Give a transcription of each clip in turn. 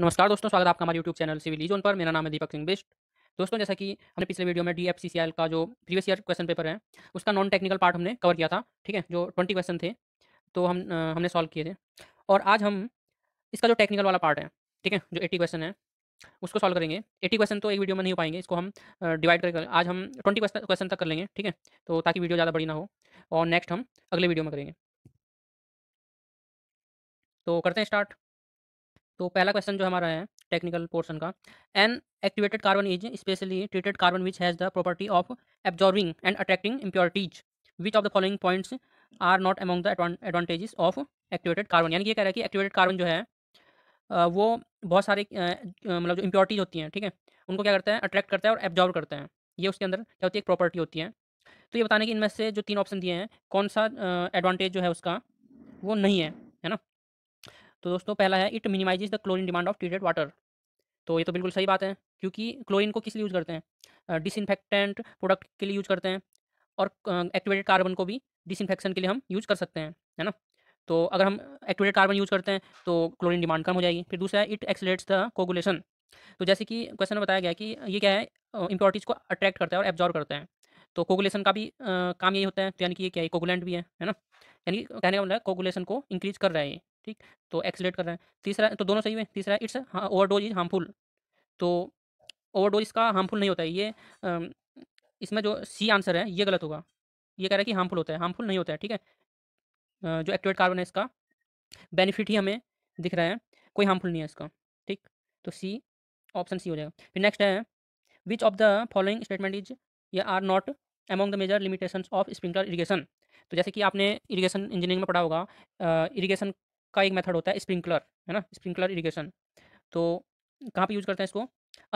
नमस्कार दोस्तों स्वागत है आपका हमारे यूट्यूब चैनल सिविल जोन पर मेरा नाम है दीपक सिंह बिस्ट दोस्तों जैसा कि हमने पिछले वीडियो में डी का जो प्रीवियस ईयर क्वेश्चन पेपर है उसका नॉन टेक्निकल पार्ट हमने कवर किया था ठीक है जो ट्वेंटी क्वेश्चन थे तो हम आ, हमने सॉल्व किए थे और आज हम इसका जो टेक्निकल वाला पार्ट है ठीक है जो एट्टी क्वेश्चन है उसको सॉल्व करेंगे एट्टी क्वेश्चन तो एक वीडियो में नहीं हो पाएंगे इसको हम डिवाइड करके आज हम ट्वेंटी क्वेश्चन तक कर लेंगे ठीक है तो ताकि वीडियो ज़्यादा बड़ी ना हो और नेक्स्ट हम अगले वीडियो में करेंगे तो करते हैं स्टार्ट तो पहला क्वेश्चन जो हमारा है टेक्निकल पोर्शन का an activated carbon is specially treated carbon which has the property of absorbing and attracting impurities which of the following points are not among the advantages of activated carbon यानी कि कह रहा है कि activated carbon जो है वो बहुत सारे मतलब जो इम्प्योरिटीज होती हैं ठीक है उनको क्या करता है अट्रैक्ट करता है और एब्जॉर्व करता है ये उसके अंदर क्या होती है एक प्रॉपर्टी होती है तो ये बताने कि इनमें से जो तीन ऑप्शन दिए हैं कौन सा एडवांटेज जो है उसका वो नहीं है तो दोस्तों पहला है it minimises the chlorine demand of treated water तो ये तो बिल्कुल सही बात है क्योंकि क्लोरीन को किस लिए यूज़ करते हैं डिसइनफेक्टेंट प्रोडक्ट के लिए यूज़ करते हैं और एक्टिवेटेड कार्बन को भी डिसइनफेक्शन के लिए हम यूज़ कर सकते हैं है ना तो अगर हम एक्टिवेटेड कार्बन यूज़ करते हैं तो क्लोरीन डिमांड कम हो जाएगी फिर दूसरा है इट एक्सलेट्स द कोगुलेशन तो जैसे कि क्वेश्चन में बताया गया कि ये क्या है इम्प्योरिटीज़ को अट्रैक्ट करता है और एब्जॉर्व करता है तो कोगुलेशन का भी आ, काम यही होता है तो यानी कि ये क्या है कोगुलेंट भी है है ना यानी कहने का मतलब कोगुलेशन को इंक्रीज कर रहा है ये ठीक तो एक्सीट कर रहे हैं तीसरा तो दोनों सही है तीसरा इट्स ओवरडोज इज हार्मफुल तो ओवरडोज इसका हार्मफुल नहीं होता है ये इसमें जो सी आंसर है ये गलत होगा ये कह रहा है कि हार्मफुल होता है हार्मफुल नहीं होता है ठीक है जो एक्टिवेट कार्बन है इसका बेनिफिट ही हमें दिख रहा है कोई हार्मफुल नहीं है इसका ठीक तो सी ऑप्शन सी हो जाएगा फिर नेक्स्ट है which of the following statement is ये are not among the major limitation of sprinkler irrigation तो जैसे कि आपने इरीगेशन इंजीनियरिंग में पढ़ा होगा इरीगेशन का एक मेथड होता है स्प्रिंकलर है ना स्प्रिंकलर इरीगेशन तो कहाँ पे यूज़ करते हैं इसको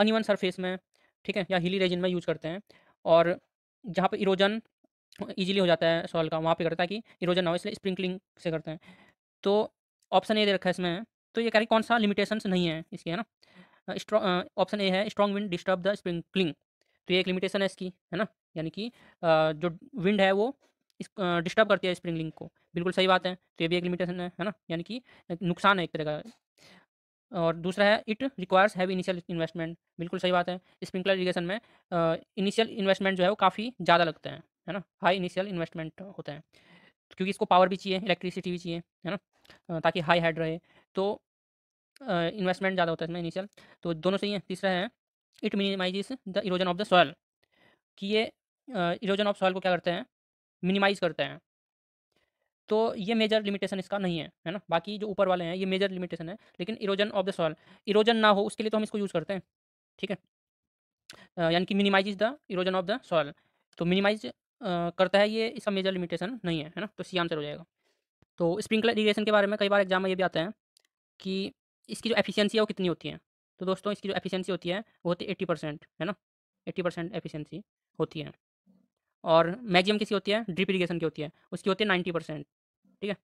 अनिवन सरफेस में ठीक है या हिली रीजन में यूज़ करते हैं और जहाँ पे इरोजन इजीली हो जाता है सॉल का वहाँ पे करता है कि इरोजन ना हो इसलिए स्प्रिंकलिंग से करते हैं तो ऑप्शन ए दे रखा है इसमें तो ये कह रही कौन सा लिमिटेशन नहीं है इसकी है ना ऑप्शन ए है strong wind disturb the sprinkling तो ये एक लिमिटेशन है इसकी है ना यानी कि जो विंड है वो डिस्टर्ब करती है स्प्रिंकलिंग को बिल्कुल सही बात है तो ये भी एक लिमिटेशन है है ना यानी कि नुकसान है एक तरह का और दूसरा है it requires heavy initial investment बिल्कुल सही बात है स्प्रिंकलर इरीगेशन में इनिशियल इन्वेस्टमेंट जो है वो काफ़ी ज़्यादा लगते हैं है ना हाई इनिशियल इन्वेस्टमेंट होते हैं क्योंकि इसको पावर भी चाहिए इलेक्ट्रिसिटी भी चाहिए है ना ताकि हाई हेड रहे तो इन्वेस्टमेंट ज़्यादा होता है इसमें इनिशियल तो दोनों सही है तीसरा है it minimises the erosion of the soil कि ये इरोजन ऑफ सॉयल को क्या करते हैं मिनिमाइज करते हैं तो ये मेजर लिमिटेशन इसका नहीं है है ना बाकी जो ऊपर वाले हैं ये मेजर लिमिटेशन है लेकिन erosion of the soil erosion ना हो उसके लिए तो हम इसको यूज़ करते हैं ठीक है यानी कि minimise is the erosion of the soil तो मिनिमाइज करता है ये इसका मेजर लिमिटेशन नहीं है है ना तो सी आंसर हो जाएगा तो स्प्रिंकलर इरीगेशन के बारे में कई बार एग्जाम में ये भी आता है कि इसकी जो एफिशिएंसी है वो कितनी होती है तो दोस्तों इसकी जो एफिशिएंसी होती है वो होती है एट्टी परसेंट है ना एट्टी परसेंट एफिशिएंसी होती है और मैक्सिमम किसी होती है ड्रिप इरीगेशन की होती है उसकी होती है नाइन्टी परसेंट ठीक है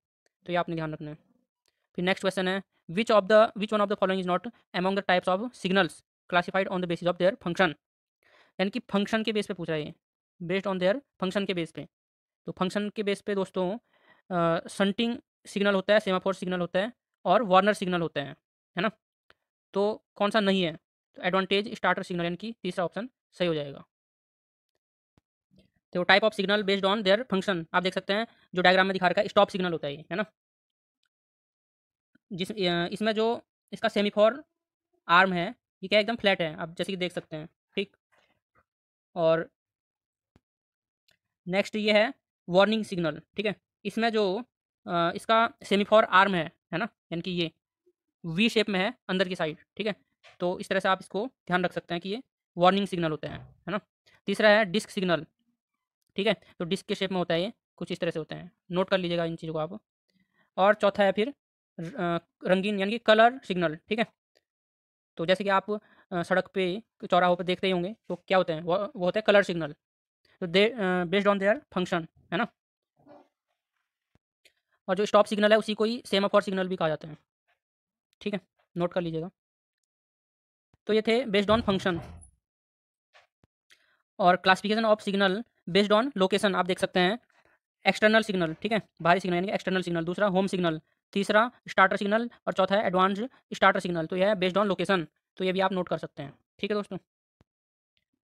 तो ये आपने ध्यान रखना है फिर नेक्स्ट क्वेश्चन है which of the which one of the following is not among the types of signals classified on the basis of their function यानी कि फंक्शन के बेस पे पूछा है ये बेस्ड ऑन देयर फंक्शन के बेस पे तो फंक्शन के बेस पे दोस्तों सन्टिंग सिग्नल होता है सेमाफोर सिग्नल होता है और वार्नर सिग्नल होता है है ना तो कौन सा नहीं है तो एडवांटेज स्टार्टर सिग्नल यानी कि तीसरा ऑप्शन सही हो जाएगा तो type of signal based on their function आप देख सकते हैं जो डायग्राम में दिखा रखा है स्टॉप सिग्नल होता है ये है ना जिस इसमें जो इसका सेमीफोर आर्म है ये क्या एकदम फ्लैट है आप जैसे कि देख सकते हैं ठीक और नेक्स्ट ये है वार्निंग सिग्नल ठीक है इसमें जो इसका सेमीफोर आर्म है है ना यानी कि ये वी शेप में है अंदर की साइड ठीक है तो इस तरह से आप इसको ध्यान रख सकते हैं कि ये वार्निंग सिग्नल होते हैं है ना तीसरा है डिस्क सिग्नल ठीक है तो डिस्क के शेप में होता है ये कुछ इस तरह से होते हैं नोट कर लीजिएगा इन चीज़ों को आप और चौथा है फिर रंगीन यानी कि कलर सिग्नल ठीक है तो जैसे कि आप सड़क पे चौराहों पर देखते ही होंगे तो क्या होते हैं वो वो होते हैं कलर सिग्नल तो they based on their function है ना और जो स्टॉप सिग्नल है उसी को ही सेमाफोर सिग्नल भी कहा जाता है ठीक है नोट कर लीजिएगा तो ये थे बेस्ड ऑन फंक्शन और classification of signal based on location आप देख सकते हैं एक्सटर्नल सिग्नल ठीक है बाहरी सिग्नल यानी एक्सटर्नल सिग्नल दूसरा होम सिग्नल तीसरा स्टार्टर सिग्नल और चौथा है एडवांस स्टार्टर सिग्नल तो यह है बेस्ड ऑन लोकेशन तो ये भी आप नोट कर सकते हैं ठीक है दोस्तों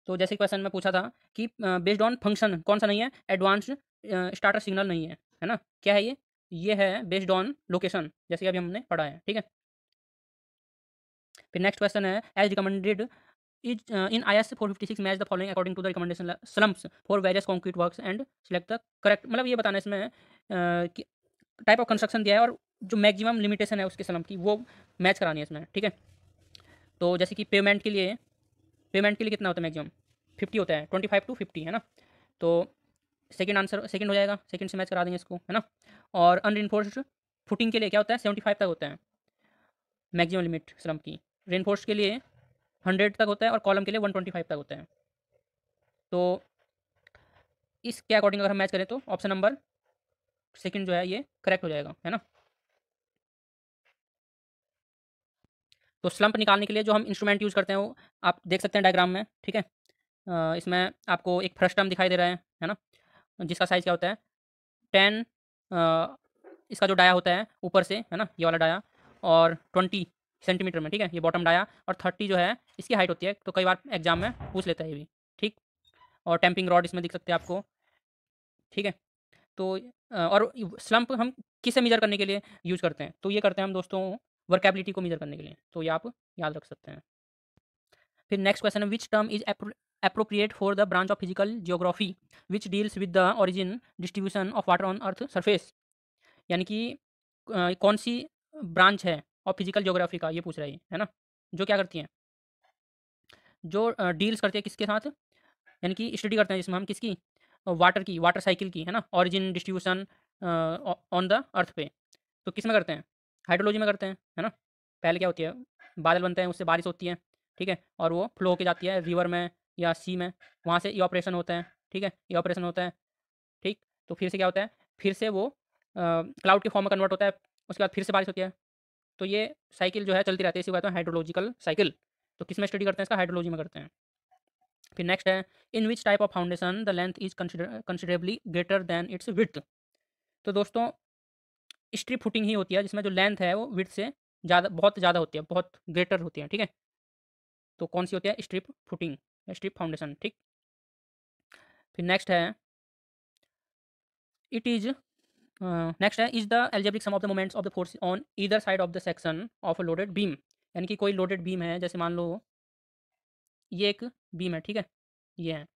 तो जैसे क्वेश्चन में पूछा था कि बेस्ड ऑन फंक्शन कौन सा नहीं है एडवांस स्टार्टर सिग्नल नहीं है है ना क्या है ये ये है बेस्ड ऑन लोकेशन जैसे कि अभी हमने पढ़ा है ठीक है फिर नेक्स्ट क्वेश्चन है as recommended in I S four fifty six match the following according to the recommendation slumps for various concrete work and select the correct मतलब ये बताना इसमें uh, कि टाइप ऑफ कंस्ट्रक्शन दिया है और जो मैक्सिमम लिमिटेशन है उसके स्लम की वो मैच करानी है इसमें ठीक है तो जैसे कि पेमेंट के लिए पेमेंट के लिए कितना होता है मैक्सिमम फिफ्टी होता है ट्वेंटी फाइव टू फिफ्टी है ना तो सेकेंड आंसर सेकेंड हो जाएगा सेकेंड से मैच करा देंगे इसको है ना और अनरिनफोर्स्ड फुटिंग के लिए क्या होता है सेवेंटी फाइव तक होता है मैक्सिमम लिमिट स्लम की रेनफोर्स के लिए हंड्रेड तक होता है और कॉलम के लिए वन ट्वेंटी फाइव तक होता है तो इसके अकॉर्डिंग अगर हम मैच करें तो ऑप्शन नंबर सेकेंड जो है ये करेक्ट हो जाएगा है ना तो स्लम्प निकालने के लिए जो हम इंस्ट्रूमेंट यूज़ करते हैं वो आप देख सकते हैं डायग्राम में ठीक है इसमें आपको एक टर्म दिखाई दे रहा है है ना जिसका साइज़ क्या होता है टेन इसका जो डाया होता है ऊपर से है ना ये वाला डाया और ट्वेंटी सेंटीमीटर में ठीक है ये बॉटम डाया और थर्टी जो है इसकी हाइट होती है तो कई बार एग्जाम में पूछ लेता है ये भी ठीक और टैंपिंग रॉड इसमें दिख सकते हैं आपको ठीक है तो और स्लम्प हम किसे मेजर करने के लिए यूज करते हैं तो ये करते हैं हम दोस्तों वर्केबिलिटी को मेजर करने के लिए तो ये आप याद रख सकते हैं फिर नेक्स्ट क्वेश्चन है which term is appropriate for the branch of physical geography which deals with the origin distribution of water on earth surface यानी कि कौन सी ब्रांच है और फिजिकल जोग्राफी का ये पूछ रहा है है ना जो क्या करती हैं जो डील्स करती है किसके साथ यानी कि स्टडी करते हैं जिसमें हम किसकी वाटर की वाटर साइकिल की है ना origin distribution on the earth पे तो किस में करते हैं हाइड्रोलॉजी में करते हैं है ना पहले क्या होती है बादल बनते हैं उससे बारिश होती है ठीक है और वो फ्लो होके जाती है रिवर में या सी में वहाँ से ऑपरेशन होता है ठीक है ये ऑपरेशन होता है ठीक तो फिर से क्या होता है फिर से वो क्लाउड के फॉर्म में कन्वर्ट होता है उसके बाद फिर से बारिश होती है तो ये साइकिल जो है चलती रहती है इसी बात में हाइड्रोलॉजिकल साइकिल तो किस में स्टडी करते हैं इसका हाइड्रोलॉजी में करते हैं फिर नेक्स्ट है in which type of foundation the length is considerably greater than its width तो दोस्तों स्ट्रिप फुटिंग ही होती है जिसमें जो लेंथ है वो विथ से ज़्यादा बहुत ज़्यादा होती है बहुत ग्रेटर होती है ठीक है तो कौन सी होती है स्ट्रिप फुटिंग स्ट्रिप फाउंडेशन ठीक फिर नेक्स्ट है इट इज़ नेक्स्ट हाँ। है is the algebraic sum of the moments of the force on either side of the section of a loaded beam यानी कि कोई लोडेड बीम है जैसे मान लो ये एक बीम है ठीक है ये है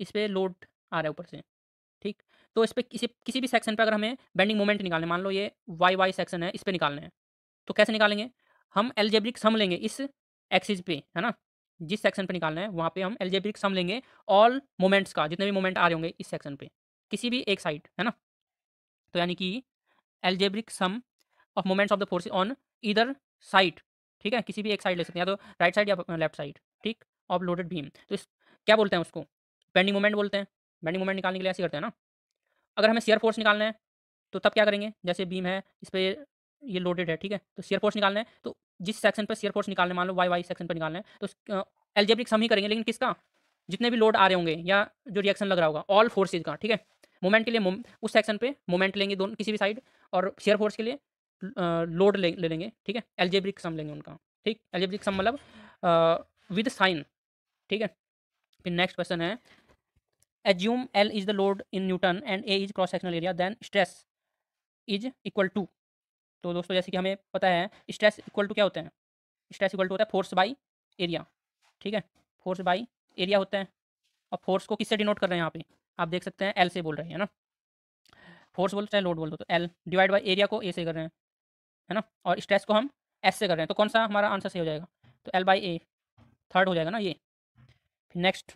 इस पर लोड आ रहा है ऊपर से ठीक तो इस पर किसी किसी भी सेक्शन पर अगर हमें बेंडिंग मोमेंट निकालना है मान लो ये वाई वाई सेक्शन है इस पर निकालना है तो कैसे निकालेंगे हम एलजेब्रिक सम लेंगे इस एक्सिस पे है ना जिस सेक्शन पे निकालना है वहाँ पे हम एलजेब्रिक सम लेंगे ऑल मोमेंट्स का जितने भी मोमेंट आ रहे होंगे इस सेक्शन पे किसी भी एक साइड है ना तो यानी कि algebraic sum of moments of the force on इधर साइड ठीक है किसी भी एक साइड ले सकते हैं या तो राइट साइड या लेफ्ट साइड ठीक ऑफ लोडेड भीम तो इस क्या बोलते हैं उसको बैंडिंग मोमेंट बोलते हैं बैंडिंग मोमेंट निकालने के लिए ऐसे करते हैं ना अगर हमें सीयर फोर्स निकालना है तो तब क्या करेंगे जैसे बीम है इस पर ये लोडेड है ठीक है तो सीयर फोर्स निकालना है तो जिस सेक्शन पर सियर फोर्स निकालना मान लो वाई वाई सेक्शन पर निकालना है तो एलजेब्रिक सम ही करेंगे लेकिन किसका जितने भी लोड आ रहे होंगे या जो रिएक्शन लग रहा होगा ऑल फोर्सेज का ठीक है मोमेंट के लिए उस सेक्शन पे मोमेंट लेंगे दोनों किसी भी साइड और शेयर फोर्स के लिए लोड ले, ले लेंगे ठीक है एलजेब्रिक सम लेंगे उनका ठीक एलजेब्रिक सम मतलब विद साइन ठीक है फिर नेक्स्ट क्वेश्चन है assume L is the load in newton and A is cross sectional area then stress is equal to तो दोस्तों जैसे कि हमें पता है स्ट्रेस इक्वल टू क्या होता है स्ट्रेस इक्वल टू होता है फोर्स बाई एरिया ठीक है फोर्स बाई एरिया होता है और फोर्स को किससे डिनोट कर रहे हैं यहाँ पे आप देख सकते हैं एल से बोल रहे हैं ना फोर्स बोलते हैं लोड बोल दो तो एल डिवाइड बाई एरिया को ए से कर रहे हैं है ना और स्ट्रेस को हम एस से कर रहे हैं तो कौन सा हमारा आंसर सही हो जाएगा तो एल बाई ए थर्ड हो जाएगा ना ये फिर next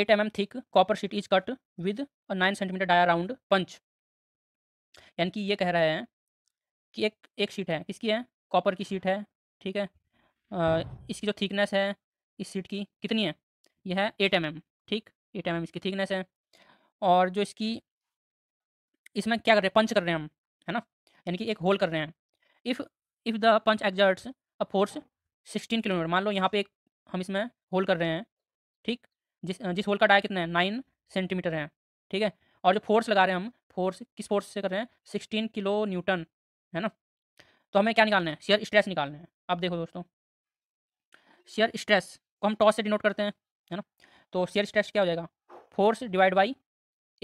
eight M M thick copper sheet is cut with nine centimetre dia round punch यानी कि ये कह रहे हैं कि एक एक शीट है किसकी है कॉपर की शीट है ठीक है आ, इसकी जो थिकनेस है इस शीट की कितनी है यह है एट एम एम ठीक एट एम इसकी थिकनेस है और जो इसकी इसमें क्या कर रहे हैं पंच कर रहे हैं हम है ना यानी कि एक होल कर रहे हैं if if the punch exerts a force sixteen kilometre मान लो यहाँ पे एक हम इसमें होल कर रहे हैं ठीक जिस जिस होल का डाय कितना है नाइन सेंटीमीटर है ठीक है और जो फोर्स लगा रहे हैं हम फोर्स किस फोर्स से कर रहे हैं सिक्सटीन किलो न्यूटन है ना तो हमें क्या निकालना है शेयर स्ट्रेस निकालना है अब देखो दोस्तों शेयर स्ट्रेस को हम टॉस से डिनोट करते हैं है ना तो शेयर स्ट्रेस क्या हो जाएगा फोर्स डिवाइड बाई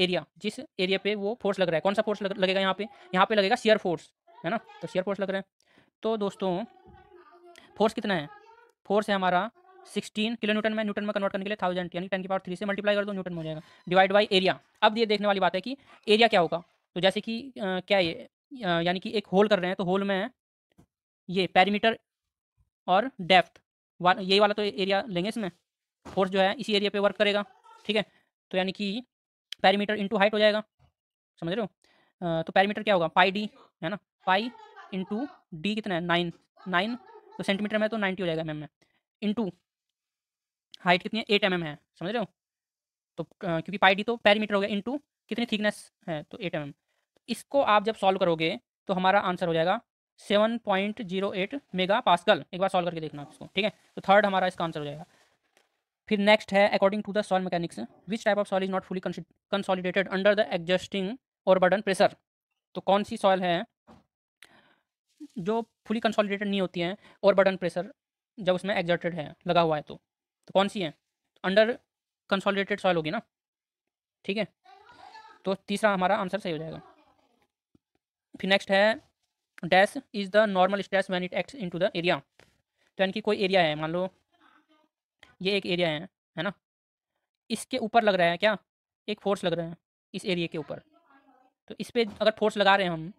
एरिया जिस एरिया पे वो फोर्स लग रहा है कौन सा फोर्स लग, लगेगा यहाँ पे यहाँ पे लगेगा शेयर फोर्स है ना तो शेयर फोर्स लग रहा है तो दोस्तों फोर्स कितना है फोर्स है हमारा सिक्सटीन किलो न्यूटन में न्यूटन में कन्वर्ट करने के लिए थाउजेंड यानी टेन की पावर थ्री से मल्टीप्लाई कर दो न्यूटन में हो जाएगा डिवाइड बाई एरिया अब ये देखने वाली बात है कि एरिया क्या होगा तो जैसे कि क्या ये यानी कि एक होल कर रहे हैं तो होल में ये पैरीमीटर और डेफ्थ वा, यही वाला तो एरिया लेंगे इसमें फोर्स जो है इसी एरिया पे वर्क करेगा ठीक है तो यानी कि पैरीमीटर इंटू हाइट हो जाएगा समझ रहे हो तो पैरीमीटर क्या होगा पाई डी है ना पाई इंटू डी कितना है नाइन नाइन तो सेंटीमीटर में तो नाइन्टी हो जाएगा एम एम में इंटू हाइट कितनी है एट एम एम है समझ रहे हो तो क्योंकि पाई डी तो पैरीमीटर हो गया इंटू कितनी थिकनेस है तो एट एम एम इसको आप जब सॉल्व करोगे तो हमारा आंसर हो जाएगा seven point zero eight mega pascal एक बार सॉल्व करके देखना इसको ठीक है तो थर्ड हमारा इसका आंसर हो जाएगा फिर नेक्स्ट है according to the soil mechanics which type of soil is not fully consolidated under the existing overburden pressure तो कौन सी सॉयल है जो फुली कंसोलिडेटेड नहीं होती है और बर्डन प्रेशर जब उसमें एग्जर्टेड है लगा हुआ है तो, तो कौन सी है अंडर कंसोलिडेटेड सॉयल होगी ना ठीक है तो तीसरा हमारा आंसर सही हो जाएगा फिर नेक्स्ट है dash is the normal stress when it acts into the area तो यानी कि कोई एरिया है मान लो ये एक एरिया है है ना इसके ऊपर लग रहा है क्या एक फोर्स लग रहा है इस एरिया के ऊपर तो इस पर अगर फोर्स लगा रहे हैं हम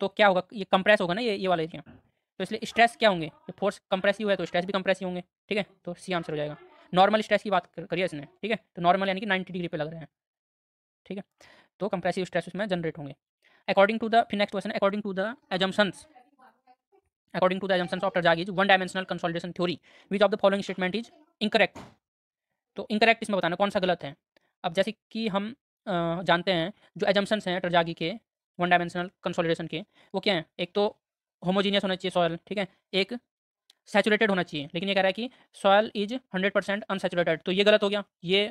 तो क्या होगा ये कंप्रेस होगा ना ये ये वाला एरिया तो इसलिए स्ट्रेस क्या होंगे तो फोर्स कंप्रेस ही हुआ है तो स्ट्रेस भी कंप्रेस ही होंगे ठीक है तो सी आंसर हो जाएगा नॉर्मल स्ट्रेस की बात करिए इसने ठीक है तो नॉर्मल यानी कि नाइन्टी डिग्री पे लग रहे हैं ठीक है तो कंप्रेसिव स्ट्रेस उसमें जनरेट होंगे अकॉर्डिंग टू द फिर next question according to the assumptions according to the assumptions of जागीज one dimensional consolidation theory which of the following statement is incorrect तो इनकरेक्ट इसमें बताना कौन सा गलत है अब जैसे कि हम जानते हैं जो एजम्पन्स हैं ट्रजागी के वन डायमेंशनल कंसोलिडेशन के वो क्या हैं एक तो होमोजीनियस होना चाहिए सॉयल ठीक है एक सेचुरेटेड होना चाहिए लेकिन ये कह रहा है कि soil is hundred percent unsaturated तो ये गलत हो गया ये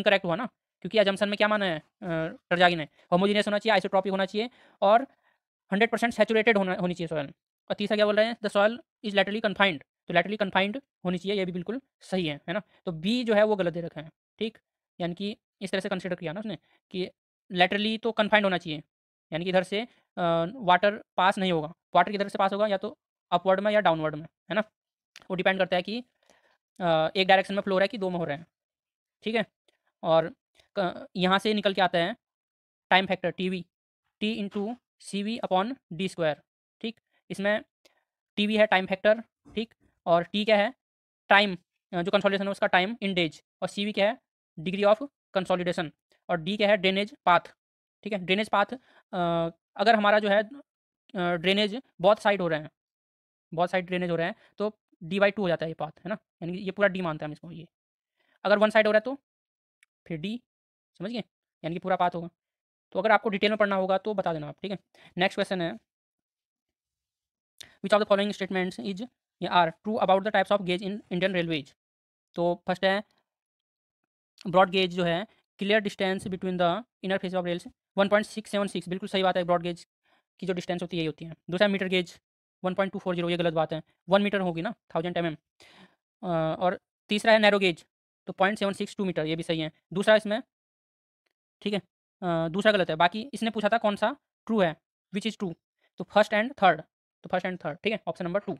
इनकरेक्ट हुआ ना क्योंकि एजम्पन में क्या माना है ट्रजागी ने होमोजीनियस होना चाहिए आइसोट्रॉपिक होना चाहिए और हंड्रेड परसेंट होना होनी चाहिए सॉयल और तीसरा क्या बोल रहे हैं the soil is laterally confined तो लेटरली कन्फाइंड होनी चाहिए ये भी बिल्कुल सही है है ना तो बी जो है वो गलत दे रखे हैं ठीक यानी कि इस तरह से कंसिडर किया ना उसने कि लेटरली तो कन्फाइंड होना चाहिए यानी कि इधर से वाटर पास नहीं होगा वाटर किधर से पास होगा या तो अपवर्ड में या डाउनवर्ड में है ना वो डिपेंड करता है कि एक डायरेक्शन में फ्लो रहा है कि दो में हो रहे हैं ठीक है और यहाँ से निकल के आता है time factor T V T into C V upon D square ठीक इसमें टी वी है टाइम फैक्टर ठीक और टी क्या है टाइम जो कंसोलिडेशन है उसका टाइम इन डेज और सी वी क्या है डिग्री ऑफ कंसोलिडेशन और डी क्या है ड्रेनेज पाथ ठीक है ड्रेनेज पाथ अगर हमारा जो है ड्रेनेज बहुत साइड हो रहे हैं बहुत साइड ड्रेनेज हो रहे हैं तो डी बाई टू हो जाता है ये पाथ है ना यानी ये पूरा डी मानता है हम इसको ये अगर वन साइड हो रहा है तो फिर डी समझ गए यानी कि पूरा पाथ होगा तो अगर आपको डिटेल में पढ़ना होगा तो बता देना आप ठीक है नेक्स्ट क्वेश्चन है which of the following statements is are true about the types of gauge in Indian Railways तो फर्स्ट है ब्रॉड गेज जो है clear distance between the inner face of rails one point six seven six बिल्कुल सही बात है broad gauge की जो डिस्टेंस होती है ये होती है दूसरा metre gauge one point two four zero ये गलत बात है वन मीटर होगी ना थाउजेंड एम और तीसरा है नैरो गेज तो point seven six two metre ये भी सही है दूसरा इसमें ठीक है दूसरा गलत है बाकी इसने पूछा था कौन सा ट्रू है विच इज़ ट्रू तो फर्स्ट एंड थर्ड तो फर्स्ट एंड थर्ड ठीक है ऑप्शन नंबर टू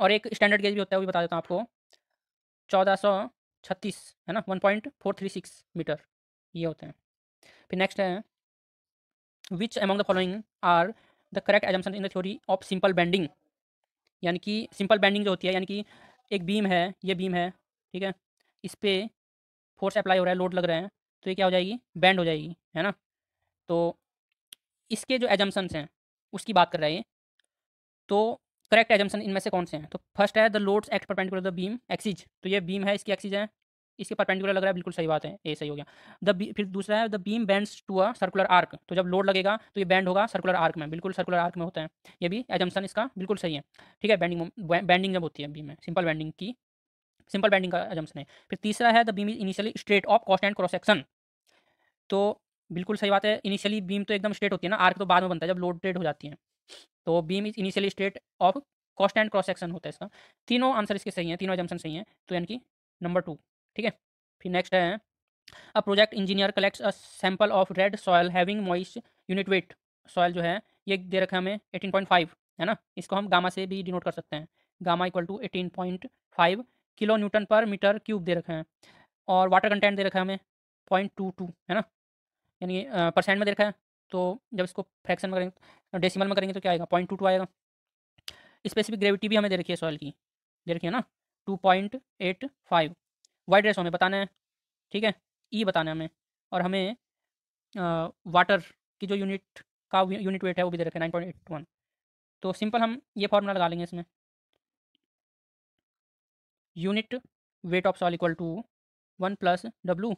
और एक स्टैंडर्ड गेज भी होता है वो भी बता देता हूँ आपको चौदह सौ छत्तीस है ना one point four three six metre ये होते हैं फिर नेक्स्ट है which among the following are the correct assumption in the theory of simple bending यानी कि सिंपल बैंडिंग जो होती है यानी कि एक बीम है ये बीम है ठीक है इस पर फोर्स अप्लाई हो रहा है लोड लग रहा है तो ये क्या हो जाएगी बैंड हो जाएगी है ना तो इसके जो एजम्सन्स हैं उसकी बात कर रहा है ये तो करेक्ट एजम्सन इनमें से कौन से हैं तो फर्स्ट है the loads act perpendicular the beam axis तो ये बीम है इसकी एक्सीज है इसके परपेंडिकुलर लग रहा है बिल्कुल सही बात है ए सही हो गया द फिर दूसरा है the beam bends to a circular arc तो जब लोड लगेगा तो ये बैंड होगा सर्कुलर आर्क में बिल्कुल सर्कुलर आर्क में होता है ये भी एजम्सन इसका बिल्कुल सही है ठीक है बैंडिंग बैंडिंग जब होती है बीम में सिंपल बैंडिंग की सिंपल बैंडिंग का एजम्सन है फिर तीसरा है the beam is initially straight of constant and cross section तो बिल्कुल सही बात है इनिशियली बीम तो एकदम स्ट्रेट होती है ना आर्क तो बाद में बनता है जब लोडेड हो जाती है तो beam is initial state of constant and cross section होता है इसका तीनों आंसर इसके सही हैं तीनों एजम्सन सही हैं तो यानी कि नंबर टू ठीक है फिर नेक्स्ट है a project engineer collects a sample of red soil having moist unit weight soil जो है ये दे रखा है हमें एटीन पॉइंट फाइव है ना इसको हम गामा से भी डिनोट कर सकते हैं gamma equal to eighteen point five kilo newton per metre cube दे रखे हैं और वाटर कंटेंट दे रखा है हमें पॉइंट टू टू है ना यानी परसेंट में दे रखा है तो जब इसको फ्रैक्शन में करेंगे तो, डेसिमल में करेंगे तो क्या आएगा पॉइंट टू टू आएगा स्पेसिफिक ग्रेविटी भी हमें दे रखी है सॉइल की दे रखी है ना two point eight five void ratio हमें बताना है ठीक है ई बताना है हमें और हमें आ, वाटर की जो यूनिट का यूनिट वेट है वो भी दे रखे नाइन पॉइंट एट वन तो सिंपल हम ये फॉर्मूला लगा लेंगे इसमें unit weight of soil equal to one plus W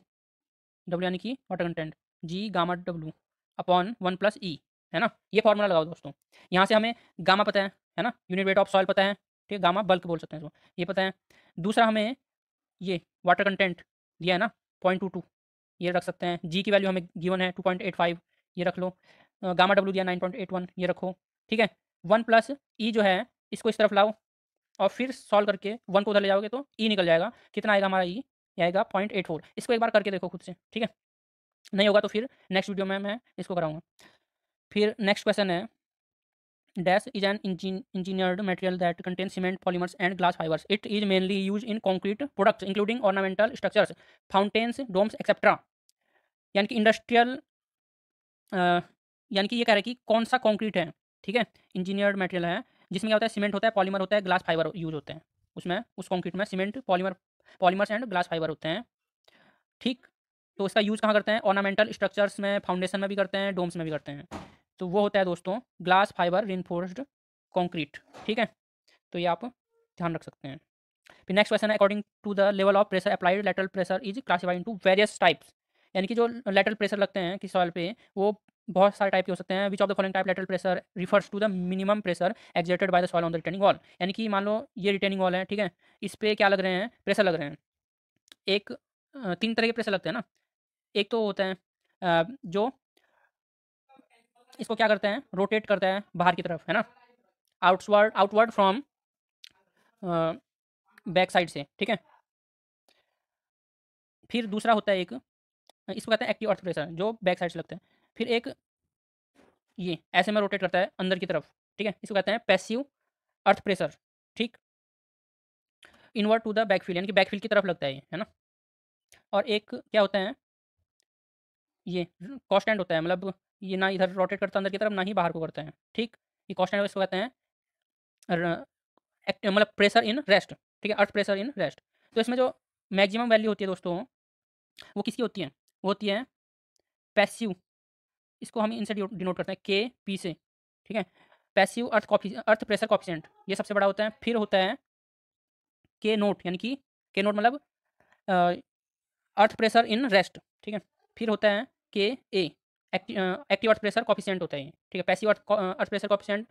W यानी कि water content G gamma W upon one plus E है ना ये फॉर्मूला लगाओ दोस्तों यहाँ से हमें गामा पता है है ना यूनिट वेट ऑफ सॉयल पता है ठीक है गामा बल्क बोल सकते हैं इसको ये पता है दूसरा हमें ये वाटर कंटेंट दिया है ना पॉइंट टू टू ये रख सकते हैं जी की वैल्यू हमें गिवन है टू पॉइंट एट फाइव ये रख लो गामा डब्ल्यू दिया नाइन पॉइंट एट वन ये रखो ठीक है वन प्लस ई जो है इसको इस तरफ लाओ और फिर सॉल्व करके वन को उधर ले जाओगे तो ई e निकल जाएगा कितना आएगा हमारा ई e? आएगा पॉइंट एट फोर इसको एक बार करके देखो खुद से ठीक है नहीं होगा तो फिर नेक्स्ट वीडियो में मैं इसको कराऊंगा फिर नेक्स्ट क्वेश्चन है dash is an engineered material that contain cement polymers and glass fibres it is mainly use in concrete products including ornamental structures fountains domes etcetera यानी कि इंडस्ट्रियल यानी कि ये कह रहे हैं कि कौन सा कॉन्क्रीट है ठीक है इंजीनियर्ड मटेरियल है जिसमें क्या होता है सीमेंट होता है पॉलीमर होता है ग्लास फाइबर यूज होते हैं उसमें उस कॉन्क्रीट में cement polymer polymers and glass fibre होते हैं ठीक तो इसका यूज़ कहाँ करते हैं ऑर्नामेंटल स्ट्रक्चर्स में फाउंडेशन में भी करते हैं डोम्स में भी करते हैं तो वो होता है दोस्तों ग्लास फाइबर रिनफोर्स्ड कॉन्क्रीट ठीक है तो ये आप ध्यान रख सकते हैं फिर नेक्स्ट क्वेश्चन है according to the level of pressure applied lateral pressure is classified to various types यानी कि जो लेटरल प्रेशर लगते हैं कि सॉइल पे वो बहुत सारे टाइप के हो सकते हैं which of the following type lateral pressure refers to the minimum pressure exerted by the soil on the retaining wall यानी कि मान लो ये रिटर्निंग वॉल है ठीक है इस पर क्या लग रहे हैं प्रेशर लग रहे हैं एक तीन तरह के प्रेशर लगते हैं ना एक तो होते हैं जो इसको क्या करते हैं रोटेट करते हैं बाहर की तरफ है ना outward outward from back side से ठीक है फिर दूसरा होता है एक इसको कहते हैं एक्टिव अर्थ प्रेशर जो बैक साइड से लगता है फिर एक ये ऐसे में रोटेट करता है अंदर की तरफ ठीक है इसको कहते हैं पैसिव अर्थ प्रेशर ठीक इनवर्ड टू द बैकफील यानी कि बैकफील की तरफ लगता है ये है ना और एक क्या होता है ये कॉन्स्टेंट होता है मतलब ये ना इधर रोटेट करता अंदर की तरफ ना ही बाहर को करता है ठीक ये कॉन्स्टेंट इसको कहते हैं मतलब प्रेशर इन रेस्ट ठीक है अर्थ प्रेशर इन रेस्ट तो इसमें जो मैक्सिमम वैल्यू होती है दोस्तों वो किसकी होती है वो होती है पैसिव इसको हम इनसे डिनोट करते हैं के पी से ठीक है पैसिव अर्थ कॉफी अर्थ प्रेशर कॉफिशेंट ये सबसे बड़ा होता है फिर होता है के नोट यानी कि के नोट मतलब अर्थ प्रेशर इन रेस्ट ठीक है फिर होता है K A active earth pressure coefficient होता है ठीक है passive earth earth pressure coefficient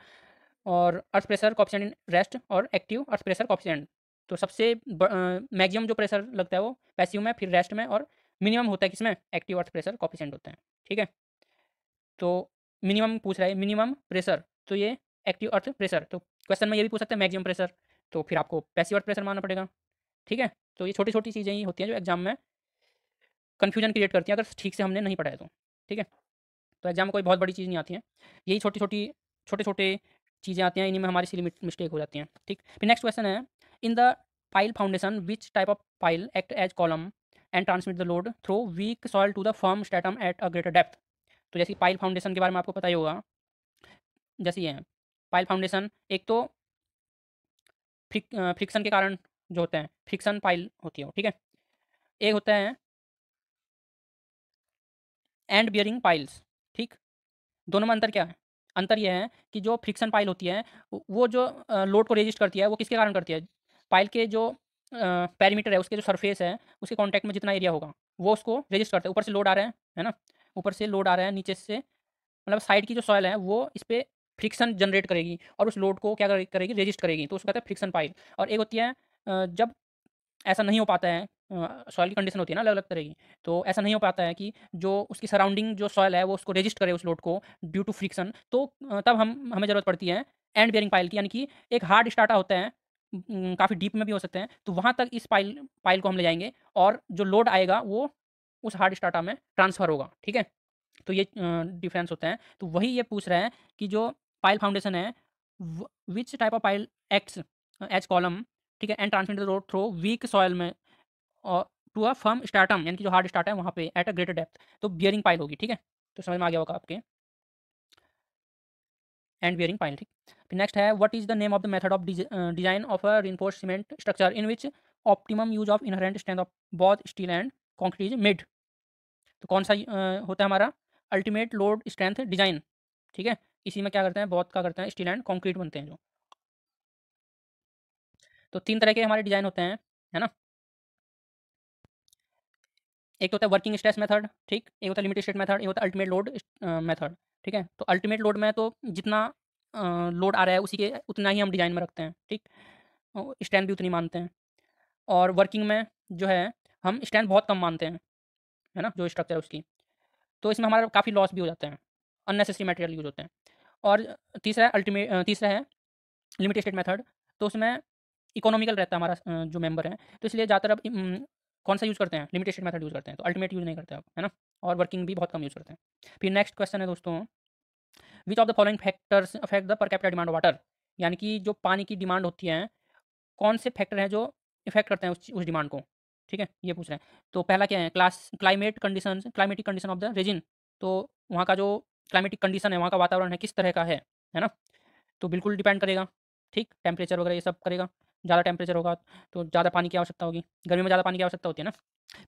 और earth pressure coefficient in rest और एक्टिव अर्थ प्रेशर कॉफिशेंट तो सबसे मैक्सिमम जो प्रेशर लगता है वो पैसिव में फिर रेस्ट में और मिनिमम होता है किसमें एक्टिव अर्थ प्रेशर कॉफिशेंट होता है ठीक है तो मिनिमम पूछ रहा है मिनिमम प्रेशर तो ये एक्टिव अर्थ प्रेशर तो क्वेश्चन में ये भी पूछ सकते हैं मैक्सिमम प्रेशर तो फिर आपको पैसिव अर्थ प्रेशर मानना पड़ेगा ठीक है तो ये छोटी छोटी चीज़ें ही होती हैं जो एग्जाम में कन्फ्यूजन क्रिएट करती है अगर ठीक से हमने नहीं पढ़ाया तो ठीक है तो एग्जाम में कोई बहुत बड़ी चीज़ नहीं आती है यही छोटी छोटी छोटे छोटे चीज़ें आती हैं इन्हीं में हमारी सी मिस्टेक हो जाती हैं ठीक फिर नेक्स्ट क्वेश्चन है in the pile foundation which type of pile act as column and transmit the load through weak soil to the firm stratum at a greater depth तो जैसे पाइल फाउंडेशन के बारे में आपको पता ही होगा जैसे ये पाइल फाउंडेशन एक तो फ्रिक्शन के कारण जो होते हैं फ्रिक्शन पाइल होती है ठीक है एक होता है एंड बियरिंग पाइल्स ठीक दोनों में अंतर क्या है अंतर यह है कि जो फ्रिक्शन पाइल होती है वो जो लोड को रेजिस्ट करती है वो किसके कारण करती है पाइल के जो पैरामीटर है उसके जो सरफेस है उसके कॉन्टैक्ट में जितना एरिया होगा वो उसको रजिस्ट करता है ऊपर से लोड आ रहा है है ना ऊपर से लोड आ रहा है नीचे से मतलब साइड की जो सॉयल है वो इस पर फ्रिक्शन जनरेट करेगी और उस लोड को क्या करेगी रजिस्ट करेगी तो उसको कहते हैं फ्रिक्शन पाइल और एक होती है जब ऐसा नहीं हो पाता है सॉइल की कंडीशन होती है ना अलग अलग तरह की तो ऐसा नहीं हो पाता है कि जो उसकी सराउंडिंग जो सॉइल है वो उसको रेजिस्ट करे उस लोड को ड्यू टू फ्रिक्शन तो तब हम हमें ज़रूरत पड़ती है एंड बियरिंग पाइल की यानी कि एक हार्ड स्टार्टा होता है काफ़ी डीप में भी हो सकते हैं तो वहाँ तक इस पाइल पाइल को हम ले जाएंगे और जो लोड आएगा वो उस हार्ड स्टार्टा में ट्रांसफ़र होगा ठीक है तो ये डिफरेंस होता है तो वही ये पूछ रहे हैं कि जो पाइल फाउंडेशन है which type of pile acts as column ठीक है and transmit the road through weak soil में और टू अ फर्म स्टार्टम यानी कि जो हार्ड स्टार्ट है वहाँ पे एट अ ग्रेटर डेप्थ तो बियरिंग पाइल होगी ठीक है तो समझ में आ गया होगा आपके एंड बियरिंग पाइल ठीक फिर नेक्स्ट है what is the name of the method of design of a reinforced cement structure in which optimum use of inherent strength of both steel and concrete is made तो कौन सा होता है हमारा ultimate load strength design ठीक है इसी में क्या करते हैं बहुत का करते हैं स्टील एंड कॉन्क्रीट बनते हैं जो तो तीन तरह के हमारे डिजाइन होते हैं है ना एक तो होता है वर्किंग स्ट्रेस मेथड ठीक एक होता है लिमिटेड स्टेट मेथड एक होता है अल्टीमेट लोड मेथड ठीक है तो अल्टीमेट लोड में तो जितना लोड uh, आ रहा है उसी के उतना ही हम डिजाइन में रखते हैं ठीक स्टैंड भी उतनी मानते हैं और वर्किंग में जो है हम स्टैंड बहुत कम मानते हैं है ना जो स्ट्रक्चर है उसकी तो इसमें हमारा काफ़ी लॉस भी हो जाता है अननेसेसरी मटेरियल यूज होते हैं और तीसरा है अल्टीमेट uh, तीसरा है लिमिटेड स्टेट मेथड तो उसमें इकोनॉमिकल रहता है हमारा uh, जो मेंबर है तो इसलिए ज़्यादातर अब um, कौन सा यूज़ करते हैं लिमिटेशन मेथड यूज़ करते हैं तो अल्टीमेट यूज़ नहीं करते आप है ना और वर्किंग भी बहुत कम यूज़ करते हैं फिर नेक्स्ट क्वेश्चन है दोस्तों which of the following factors affect the per capita demand water यानी कि जो पानी की डिमांड होती है कौन से फैक्टर हैं जो इफेक्ट करते हैं उस उस डिमांड को ठीक है ये पूछ रहे हैं तो पहला क्या है class climate condition climatic condition of the region तो वहाँ का जो क्लाइमेटिक कंडीशन है वहाँ का वातावरण है किस तरह का है है ना तो बिल्कुल डिपेंड करेगा ठीक टेम्परेचर वगैरह ये सब करेगा ज़्यादा टेम्परेचर होगा तो ज़्यादा पानी की आवश्यकता होगी गर्मी में ज़्यादा पानी की आवश्यकता होती है ना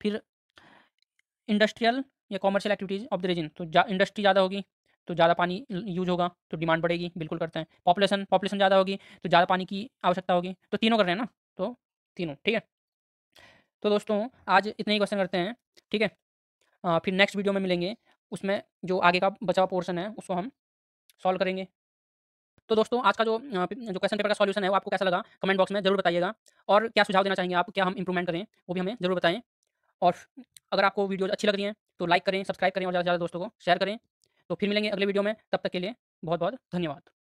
फिर इंडस्ट्रियल या commercial activities of the region तो जा, इंडस्ट्री ज़्यादा होगी तो ज़्यादा पानी यूज होगा तो डिमांड बढ़ेगी बिल्कुल करते हैं पॉपुलेशन पॉपुलेशन ज़्यादा होगी तो ज़्यादा पानी की आवश्यकता होगी तो तीनों कर रहे हैं ना तो तीनों ठीक है तो दोस्तों आज इतने ही क्वेश्चन करते हैं ठीक है फिर नेक्स्ट वीडियो में मिलेंगे उसमें जो आगे का बचा पोर्शन है उसको हम सॉल्व करेंगे तो दोस्तों आज का जो जो क्वेश्चन पेपर का सॉल्यूशन है वो आपको कैसा लगा कमेंट बॉक्स में जरूर बताइएगा और क्या सुझाव देना चाहेंगे आप क्या हम इंप्रूवमेंट करें वो भी हमें जरूर बताएं और अगर आपको वीडियो अच्छी लग रही है तो लाइक करें सब्सक्राइब करें और ज़्यादा से ज़्यादा दोस्तों को शेयर करें तो फिर मिलेंगे अगले वीडियो में तब तक के लिए बहुत बहुत धन्यवाद